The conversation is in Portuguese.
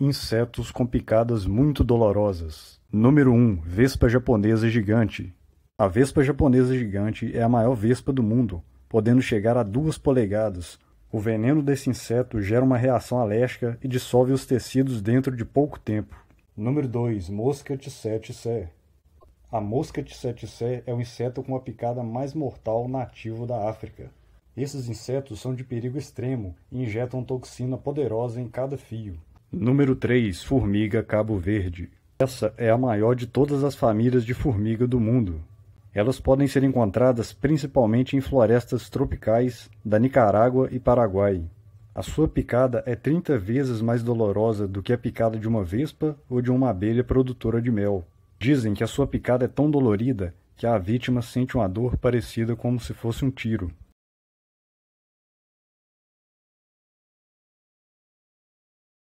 Insetos com picadas muito dolorosas. Número 1. Vespa japonesa gigante. A vespa japonesa gigante é a maior vespa do mundo, podendo chegar a duas polegadas. O veneno desse inseto gera uma reação alérgica e dissolve os tecidos dentro de pouco tempo. Número 2. Mosca Tissé-Tissé. A mosca Tissé-Tissé é o inseto com a picada mais mortal nativo da África. Esses insetos são de perigo extremo e injetam toxina poderosa em cada fio. Número 3. Formiga Cabo Verde. Essa é a maior de todas as famílias de formiga do mundo. Elas podem ser encontradas principalmente em florestas tropicais da Nicarágua e Paraguai. A sua picada é 30 vezes mais dolorosa do que a picada de uma vespa ou de uma abelha produtora de mel. Dizem que a sua picada é tão dolorida que a vítima sente uma dor parecida como se fosse um tiro.